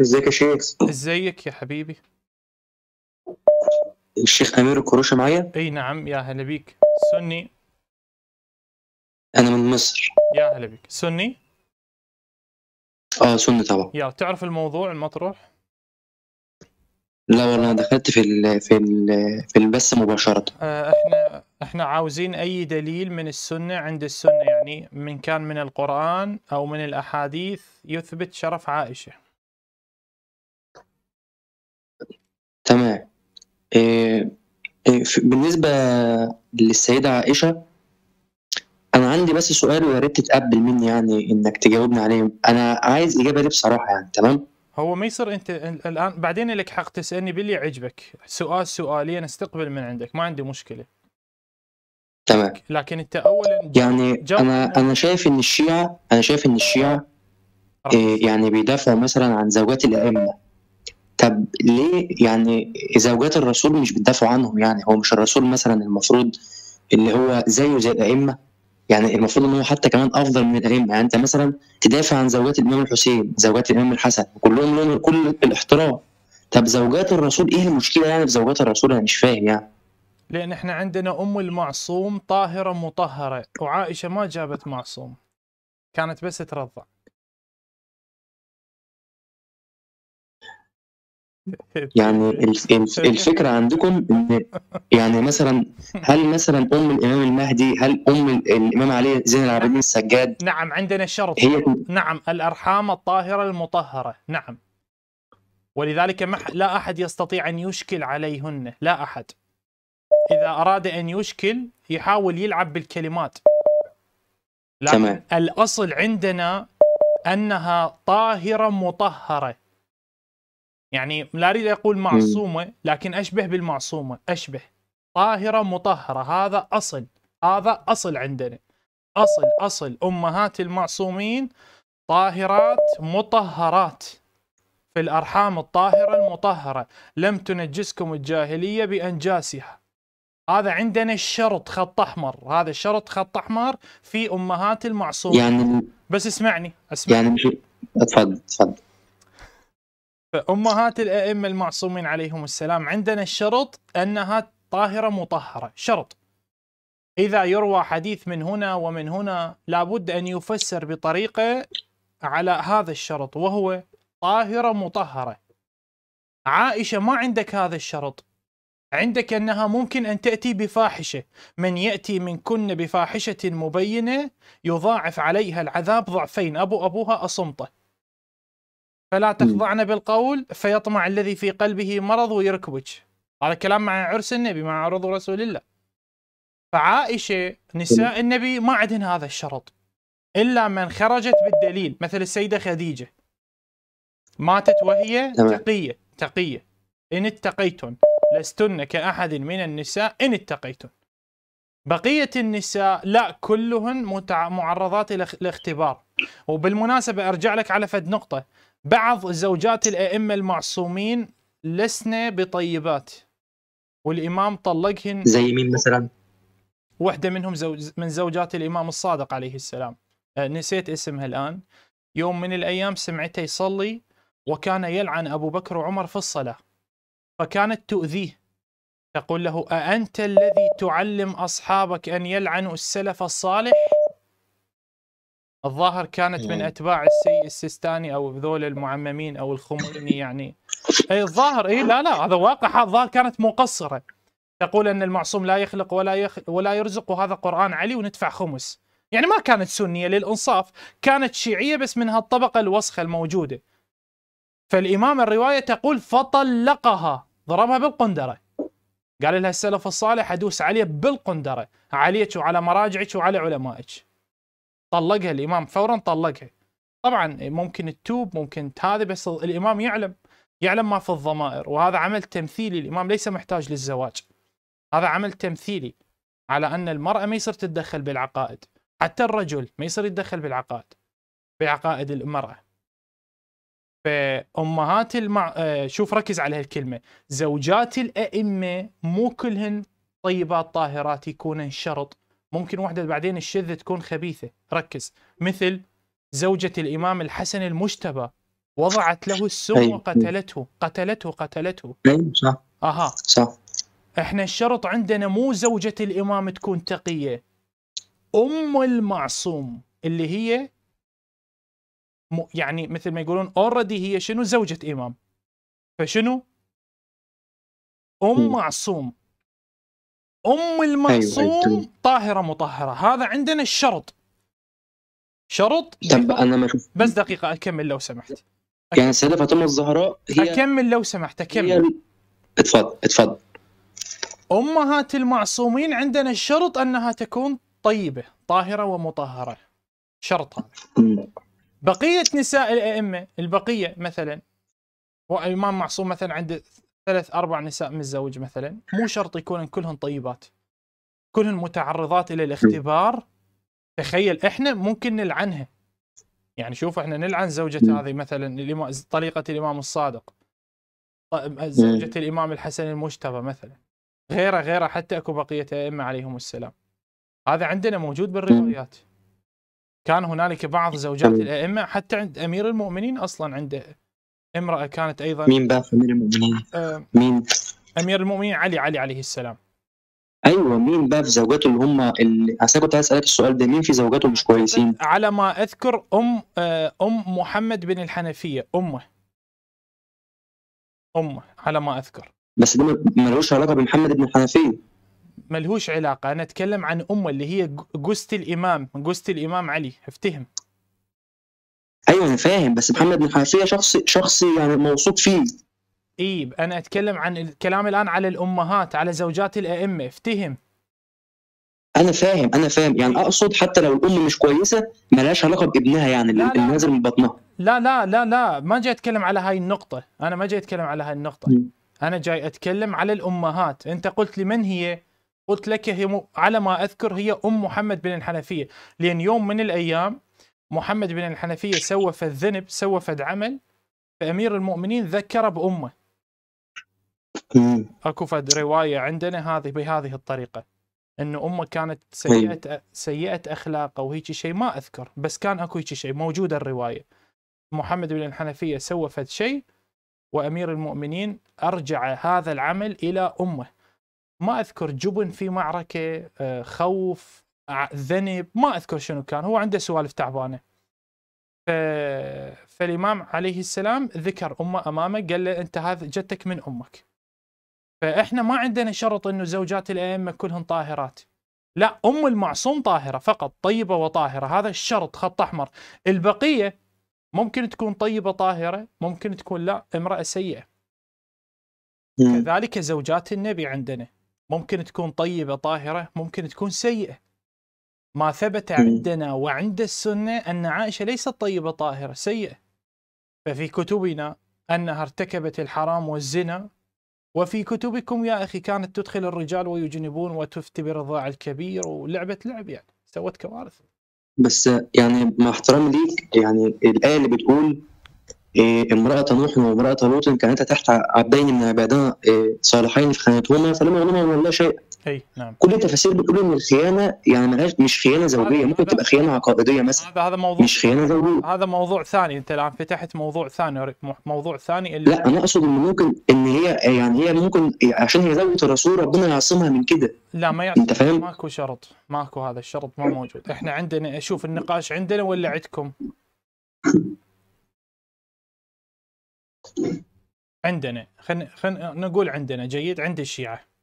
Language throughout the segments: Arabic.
ازيك يا شيخ ازيك يا حبيبي الشيخ امير الكروشه معايا اي نعم يا هلا بيك سني انا من مصر يا هلا بيك سني اه سني طبعا يا تعرف الموضوع المطروح لا والله انا دخلت في الـ في الـ في البث مباشره آه، احنا احنا عاوزين اي دليل من السنه عند السنه يعني من كان من القران او من الاحاديث يثبت شرف عائشه آه، آه، بالنسبه للسيده عائشه انا عندي بس سؤال ويا ريت تتقبل مني يعني انك تجاوبني عليه انا عايز اجابه ليه بصراحه يعني تمام هو ما يصير انت الان بعدين لك حق تسالني باللي عجبك سؤال سؤالي أنا استقبل من عندك ما عندي مشكله تمام لكن انت اولا يعني انا انا شايف ان الشيعه انا شايف ان الشيعه إيه يعني بيدافعوا مثلا عن زوجات الائمه طب ليه يعني زوجات الرسول مش بتدافعوا عنهم يعني هو مش الرسول مثلا المفروض اللي هو زيه زي الائمه يعني المفروض ان هو حتى كمان افضل من الائمه يعني انت مثلا تدافع عن زوجات الامام الحسين زوجات الامام الحسن كلهم لهم كل الاحترام طب زوجات الرسول ايه المشكله يعني في زوجات الرسول انا مش فاهم يعني لان احنا عندنا ام المعصوم طاهره مطهره وعائشه ما جابت معصوم كانت بس ترضع يعني الفكره عندكم ان يعني مثلا هل مثلا ام الامام المهدي هل ام الامام علي زين العابدين السجاد نعم عندنا شرط هي نعم الارحام الطاهره المطهره نعم ولذلك ما لا احد يستطيع ان يشكل عليهن لا احد اذا اراد ان يشكل يحاول يلعب بالكلمات لكن تمام. الاصل عندنا انها طاهره مطهره يعني لا اريد اقول معصومه لكن اشبه بالمعصومه اشبه طاهره مطهره هذا اصل هذا اصل عندنا اصل اصل امهات المعصومين طاهرات مطهرات في الارحام الطاهره المطهره لم تنجسكم الجاهليه بانجاسها هذا عندنا الشرط خط احمر هذا الشرط خط احمر في امهات المعصومين يعني بس اسمعني اسمعني يعني تفضل تفضل فأمهات الأئمة المعصومين عليهم السلام عندنا الشرط أنها طاهرة مطهرة شرط إذا يروى حديث من هنا ومن هنا لابد أن يفسر بطريقة على هذا الشرط وهو طاهرة مطهرة عائشة ما عندك هذا الشرط عندك أنها ممكن أن تأتي بفاحشة من يأتي من كن بفاحشة مبينة يضاعف عليها العذاب ضعفين أبو أبوها أصمته فلا تخضعن بالقول فيطمع الذي في قلبه مرض ويركبك هذا كلام مع عرس النبي مع عرض رسول الله فعائشة نساء النبي ما عندهن هذا الشرط إلا من خرجت بالدليل مثل السيدة خديجة ماتت وهي تقية تقية إن اتقيتن لستن كأحد من النساء إن اتقيتن بقية النساء لا كلهن معرضات الاختبار وبالمناسبة أرجع لك على فد نقطة بعض زوجات الأئمة المعصومين لسنا بطيبات والإمام طلقهن زي مين مثلا؟ واحدة منهم زوج من زوجات الإمام الصادق عليه السلام آه، نسيت اسمها الآن يوم من الأيام سمعته يصلي وكان يلعن أبو بكر وعمر في الصلاة فكانت تؤذيه تقول له أأنت الذي تعلم أصحابك أن يلعنوا السلف الصالح الظاهر كانت من اتباع السي السيستاني او ذول المعممين او الخميني يعني اي الظاهر اي لا لا هذا واقع الظاهر كانت مقصره تقول ان المعصوم لا يخلق ولا يخ ولا يرزق وهذا قران علي وندفع خمس يعني ما كانت سنيه للانصاف كانت شيعيه بس من هالطبقه الوسخه الموجوده فالامام الروايه تقول فطلقها ضربها بالقندره قال لها السلف الصالح ادوس عليه بالقندره عليك وعلى مراجعك وعلى علمائك طلقها الامام فورا طلقها طبعا ممكن تتوب ممكن هذا بس الامام يعلم يعلم ما في الضمائر وهذا عمل تمثيلي الامام ليس محتاج للزواج هذا عمل تمثيلي على ان المراه ما يصير تتدخل بالعقائد حتى الرجل ما يصير يتدخل بالعقائد بعقائد المراه فامهات المع... آه، شوف ركز على هالكلمه زوجات الائمه مو كلهن طيبات طاهرات يكونن شرط ممكن واحدة بعدين الشذة تكون خبيثة ركز مثل زوجة الإمام الحسن المجتبى وضعت له السم وقتلته قتلته قتلته صح أها صح احنا الشرط عندنا مو زوجة الإمام تكون تقية أم المعصوم اللي هي يعني مثل ما يقولون اوريدي هي شنو زوجة إمام فشنو أم معصوم ام المعصوم أيوة. أيوة، طاهره مطهره هذا عندنا الشرط شرط طب انا ما شفت بس دقيقه اكمل لو سمحت أكمل. يعني سيده فاطمه الزهراء هي اكمل لو سمحت اكمل هي... اتفضل اتفضل امهات المعصومين عندنا الشرط انها تكون طيبه طاهره ومطهره شرط هذا بقيه نساء الائمه البقيه مثلا وامام معصوم مثلا عند ثلاث اربع نساء متزوج مثلا مو شرط يكونن كلهن طيبات كلهن متعرضات الى الاختبار تخيل احنا ممكن نلعنها يعني شوف احنا نلعن زوجة هذه مثلا طريقة الامام الصادق زوجة الامام الحسن المجتبى مثلا غيره غيره حتى اكو بقية ائمة عليهم السلام هذا عندنا موجود بالروايات كان هنالك بعض زوجات الائمة حتى عند امير المؤمنين اصلا عنده امرأة كانت أيضا مين باف أمير المؤمنين؟ آه، مين؟ أمير المؤمنين علي علي عليه السلام ايوه مين باف زوجاته اللي هم اللي كنت عايز اسالك السؤال ده مين في زوجاته مش كويسين؟ على ما اذكر ام آه، ام محمد بن الحنفيه امه امه على ما اذكر بس ده ملوش علاقه بمحمد بن الحنفيه ملهوش علاقه انا اتكلم عن امه اللي هي جوست الامام جوست الامام علي افتهم ايوه انا فاهم بس محمد بن حنفيه شخص شخص يعني موصوف فيه اي انا اتكلم عن الكلام الان على الامهات على زوجات الائمه افتهم انا فاهم انا فاهم يعني اقصد حتى لو الام مش كويسه ملهاش علاقه بابنها يعني لا اللي نازل من بطنها لا لا لا لا ما جاي اتكلم على هاي النقطه انا ما جاي اتكلم على هاي النقطه م. انا جاي اتكلم على الامهات انت قلت لي من هي قلت لك هي م... على ما اذكر هي ام محمد بن الحنفيه لان يوم من الايام محمد بن الحنفية سوى فالذنب سوى فد عمل فأمير المؤمنين ذكر بأمه اكو فد رواية عندنا هذه بهذه الطريقة أن أمه كانت سيئة سيئة أخلاق أو هيك شيء ما أذكر بس كان أكو هيك شيء موجودة الرواية محمد بن الحنفية سوى فد شيء وأمير المؤمنين أرجع هذا العمل إلى أمه ما أذكر جبن في معركة آه، خوف ذنب ما اذكر شنو كان هو عنده سوالف تعبانه ف... فالامام عليه السلام ذكر امه امامه قال له انت هذا جتك من امك فاحنا ما عندنا شرط انه زوجات الائمه كلهن طاهرات لا ام المعصوم طاهره فقط طيبه وطاهره هذا الشرط خط احمر البقيه ممكن تكون طيبه طاهره ممكن تكون لا امراه سيئه كذلك زوجات النبي عندنا ممكن تكون طيبه طاهره ممكن تكون سيئه ما ثبت عندنا وعند السنة أن عائشة ليست طيبة طاهرة سيئة ففي كتبنا أنها ارتكبت الحرام والزنا وفي كتبكم يا أخي كانت تدخل الرجال ويجنبون وتفتي بالرضاع الكبير ولعبة لعب يعني سوت كوارث بس يعني مع احترامي ليك يعني الآية اللي بتقول إيه امرأة نوح وامرأة لوط كانت تحت عبدين من عبادنا إيه صالحين فخانتهما فلم يغنمهما من الله شيئا اي نعم كل التفاسير بتقول ان الخيانه يعني مش خيانه زوجيه ممكن هذا تبقى خيانه عقائديه مثلا هذا هذا موضوع مش خيانه زوجيه هذا موضوع ثاني انت الان فتحت موضوع ثاني موضوع ثاني اللي لا انا اقصد ان ممكن ان هي يعني هي ممكن عشان هي زوجة الرسول ربنا يعصمها من كده لا ما يعصم انت فاهم ماكو شرط ماكو هذا الشرط ما موجود احنا عندنا شوف النقاش عندنا ولا عندكم عندنا خلينا خلينا نقول عندنا جيد عند الشيعه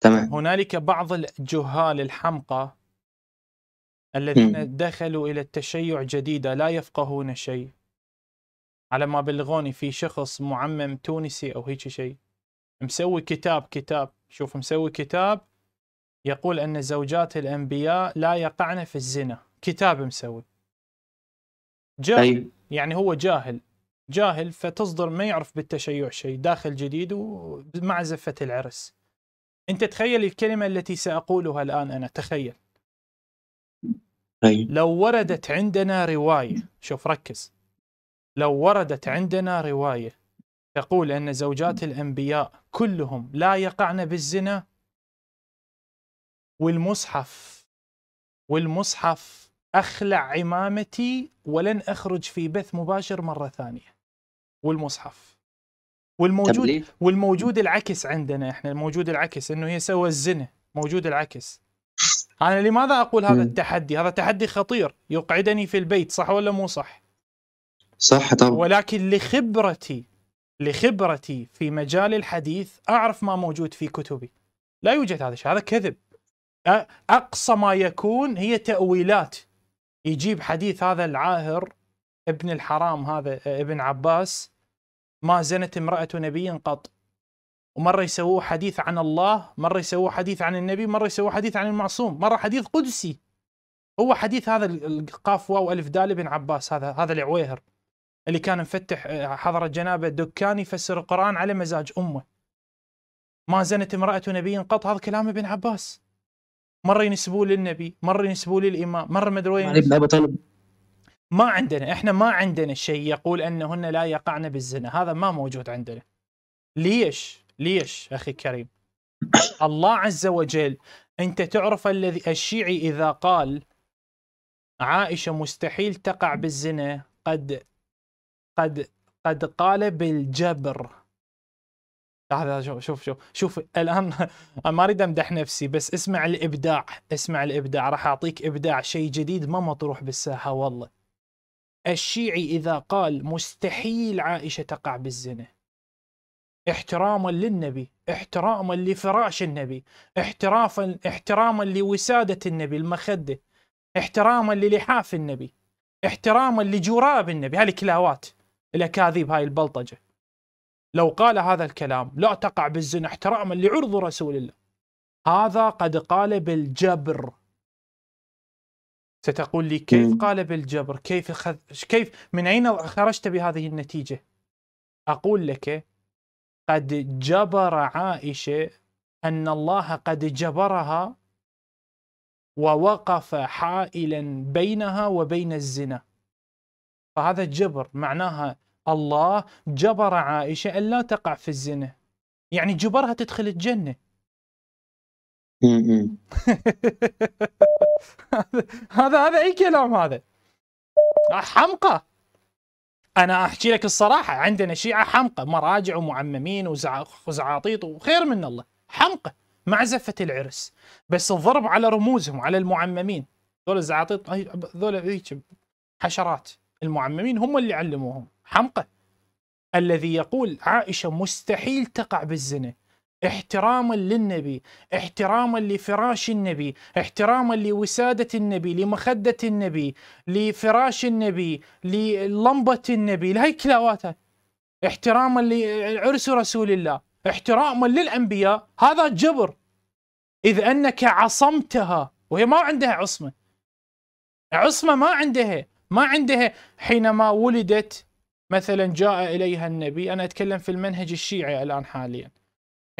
تمام هنالك بعض الجهال الحمقى الذين م. دخلوا إلى التشيع جديدة لا يفقهون شيء على ما بلغوني في شخص معمم تونسي أو هيك شيء مسوي كتاب كتاب شوف مسوي كتاب يقول أن زوجات الأنبياء لا يقعن في الزنا كتاب مسوي جاهل يعني هو جاهل جاهل فتصدر ما يعرف بالتشيع شيء داخل جديد ومع زفة العرس انت تخيل الكلمه التي ساقولها الان انا تخيل أيوة. لو وردت عندنا روايه شوف ركز لو وردت عندنا روايه تقول ان زوجات الانبياء كلهم لا يقعن بالزنا والمصحف والمصحف اخلع عمامتي ولن اخرج في بث مباشر مره ثانيه والمصحف والموجود والموجود العكس عندنا احنا الموجود العكس انه هي سوى الزنا موجود العكس انا لماذا اقول هذا التحدي هذا تحدي خطير يقعدني في البيت صح ولا مو صح صح طبعا ولكن لخبرتي لخبرتي في مجال الحديث اعرف ما موجود في كتبي لا يوجد هذا الشيء هذا كذب اقصى ما يكون هي تاويلات يجيب حديث هذا العاهر ابن الحرام هذا ابن عباس ما زنت امرأة نبي قط ومرة يسووه حديث عن الله مرة يسووه حديث عن النبي مرة يسووه حديث عن المعصوم مرة حديث قدسي هو حديث هذا القاف واو الف دال بن عباس هذا هذا العويهر اللي كان مفتح آه، حضرة جنابه دكان يفسر القرآن على مزاج أمه ما زنت امرأة نبي قط هذا كلام ابن عباس مرة ينسبوه للنبي مرة ينسبوه للإمام مرة مدري وين ابن أبي طالب ما عندنا احنا ما عندنا شيء يقول انهن لا يقعن بالزنا هذا ما موجود عندنا ليش ليش اخي كريم الله عز وجل انت تعرف الذي الشيعي اذا قال عائشه مستحيل تقع بالزنا قد قد قد قال بالجبر هذا شوف شوف شوف شوف الان ما اريد امدح نفسي بس اسمع الابداع اسمع الابداع راح اعطيك ابداع شيء جديد ما مطروح بالساحه والله الشيعي إذا قال مستحيل عائشة تقع بالزنا احتراما للنبي احتراما لفراش النبي احترافا احتراما لوسادة النبي المخدة احتراما للحاف النبي احتراما لجراب النبي هذه كلاوات الأكاذيب هاي البلطجة لو قال هذا الكلام لا تقع بالزنا احتراما لعرض رسول الله هذا قد قال بالجبر ستقول لي كيف قال بالجبر كيف خذ... كيف من أين خرجت بهذه النتيجة أقول لك قد جبر عائشة أن الله قد جبرها ووقف حائلا بينها وبين الزنا فهذا الجبر معناها الله جبر عائشة أن لا تقع في الزنا يعني جبرها تدخل الجنة هذا هذا اي كلام هذا حمقى انا احكي لك الصراحه عندنا شيعه حمقى مراجع ومعممين وزعاطيط وخير من الله حمقى مع زفه العرس بس الضرب على رموزهم على المعممين ذول الزعاطيط ذول حشرات المعممين هم اللي علموهم حمقى الذي يقول عائشه مستحيل تقع بالزنا احتراما للنبي احتراما لفراش النبي احتراما لوسادة النبي لمخدة النبي لفراش النبي للمبة النبي لهي كلاواتها احتراما لعرس رسول الله احتراما للأنبياء هذا جبر إذ أنك عصمتها وهي ما عندها عصمة عصمة ما عندها ما عندها حينما ولدت مثلا جاء إليها النبي أنا أتكلم في المنهج الشيعي الآن حاليا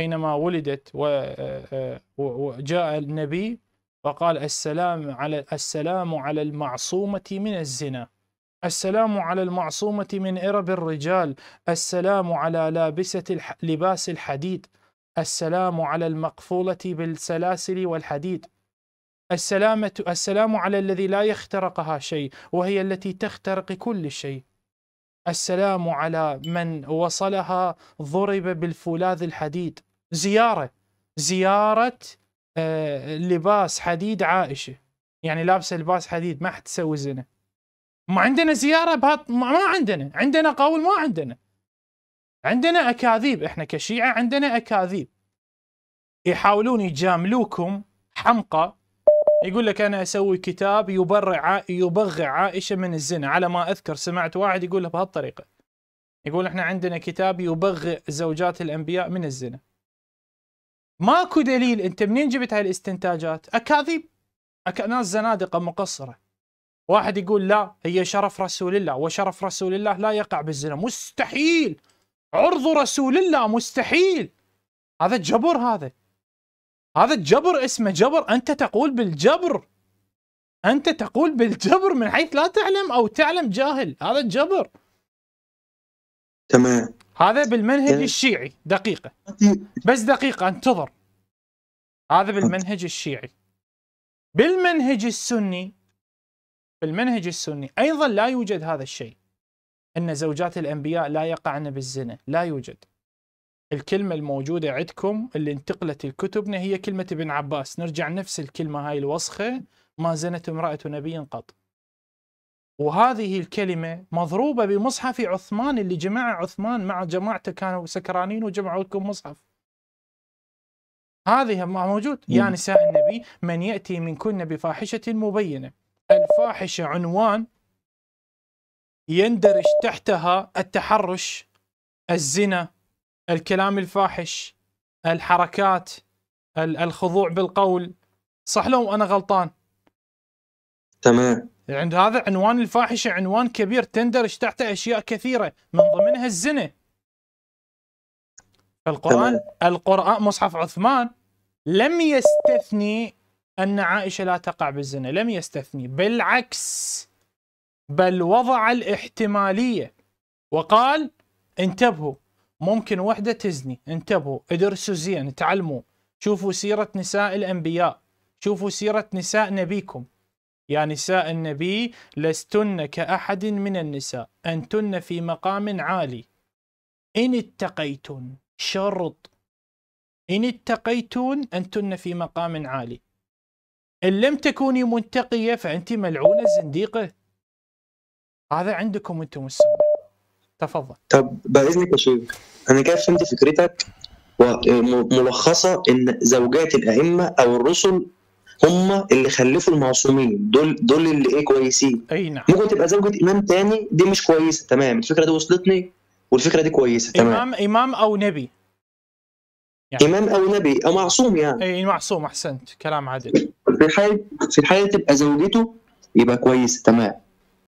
حينما ولدت وجاء النبي وقال السلام على السلام على المعصومة من الزنا السلام على المعصومة من إرب الرجال السلام على لابسة الح... لباس الحديد السلام على المقفولة بالسلاسل والحديد السلامة السلام على الذي لا يخترقها شيء وهي التي تخترق كل شيء السلام على من وصلها ضرب بالفولاذ الحديد زياره زياره آه لباس حديد عائشه يعني لابسه لباس حديد ما حتسوي زنا ما عندنا زياره بهات ما عندنا عندنا قول ما عندنا عندنا اكاذيب احنا كشيعه عندنا اكاذيب يحاولون يجاملوكم حمقى يقول لك انا اسوي كتاب يبرع يبغع عائشه من الزنا على ما اذكر سمعت واحد يقولها بهالطريقه يقول احنا عندنا كتاب يبغع زوجات الانبياء من الزنا ماكو دليل انت منين جبت هاي الاستنتاجات اكاذيب أك... ناس زنادقه مقصره واحد يقول لا هي شرف رسول الله وشرف رسول الله لا يقع بالزنا مستحيل عرض رسول الله مستحيل هذا الجبر هذا هذا الجبر اسمه جبر انت تقول بالجبر انت تقول بالجبر من حيث لا تعلم او تعلم جاهل هذا الجبر تمام هذا بالمنهج يعني الشيعي دقيقة بس دقيقة انتظر هذا بالمنهج الشيعي بالمنهج السني بالمنهج السني أيضا لا يوجد هذا الشيء أن زوجات الأنبياء لا يقعن بالزنا لا يوجد الكلمة الموجودة عندكم اللي انتقلت الكتبنا هي كلمة ابن عباس نرجع نفس الكلمة هاي الوسخة ما زنت امرأة نبي قط وهذه الكلمة مضروبة بمصحف عثمان اللي جماعة عثمان مع جماعته كانوا سكرانين وجمعوا لكم مصحف هذه ما موجود يعني نساء النبي من يأتي منكن بفاحشة مبينة الفاحشة عنوان يندرج تحتها التحرش الزنا الكلام الفاحش الحركات الخضوع بالقول صح لو أنا غلطان تمام عند هذا عنوان الفاحشه عنوان كبير تندرج تحته اشياء كثيره من ضمنها الزنا فالقران القران مصحف عثمان لم يستثني ان عائشه لا تقع بالزنا لم يستثني بالعكس بل وضع الاحتماليه وقال انتبهوا ممكن وحده تزني انتبهوا ادرسوا زين تعلموا شوفوا سيره نساء الانبياء شوفوا سيره نساء نبيكم يا نساء النبي لستن كأحد من النساء أنتن في مقام عالي إن اتقيتن شرط إن اتقيتن أنتن في مقام عالي إن لم تكوني منتقية فأنت ملعونة زنديقة هذا عندكم أنتم السنة تفضل طب بإذنك يا شيخ أنا كيف فهمت فكرتك وملخصة إن زوجات الأئمة أو الرسل هم اللي خلفوا المعصومين دول دول اللي ايه كويسين اي نعم ممكن تبقى زوجة امام تاني دي مش كويسه تمام الفكره دي وصلتني والفكره دي كويسه تمام امام امام او نبي يعني. امام او نبي او معصوم يعني اي معصوم احسنت كلام عدل في الحالة في الحاله تبقى زوجته يبقى كويس تمام